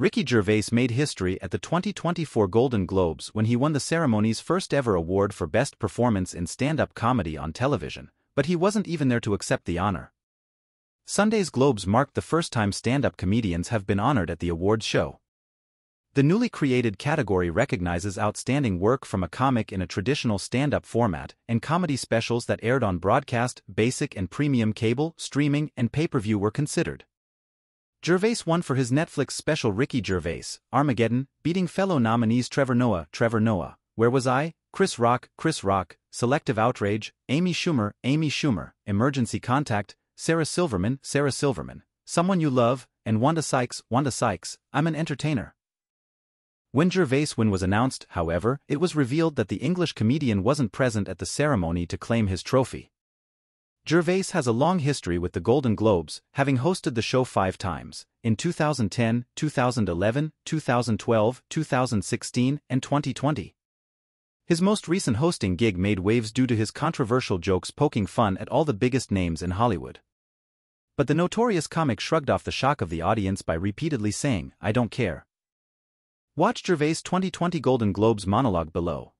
Ricky Gervais made history at the 2024 Golden Globes when he won the ceremony's first ever award for Best Performance in Stand-Up Comedy on Television, but he wasn't even there to accept the honor. Sunday's Globes marked the first time stand-up comedians have been honored at the awards show. The newly created category recognizes outstanding work from a comic in a traditional stand-up format and comedy specials that aired on broadcast, basic and premium cable, streaming, and pay-per-view were considered. Gervais won for his Netflix special Ricky Gervais, Armageddon, beating fellow nominees Trevor Noah, Trevor Noah, Where Was I, Chris Rock, Chris Rock, Selective Outrage, Amy Schumer, Amy Schumer, Emergency Contact, Sarah Silverman, Sarah Silverman, Someone You Love, and Wanda Sykes, Wanda Sykes, I'm an Entertainer. When Gervais' win was announced, however, it was revealed that the English comedian wasn't present at the ceremony to claim his trophy. Gervais has a long history with the Golden Globes, having hosted the show five times, in 2010, 2011, 2012, 2016, and 2020. His most recent hosting gig made waves due to his controversial jokes poking fun at all the biggest names in Hollywood. But the notorious comic shrugged off the shock of the audience by repeatedly saying, I don't care. Watch Gervais' 2020 Golden Globes monologue below.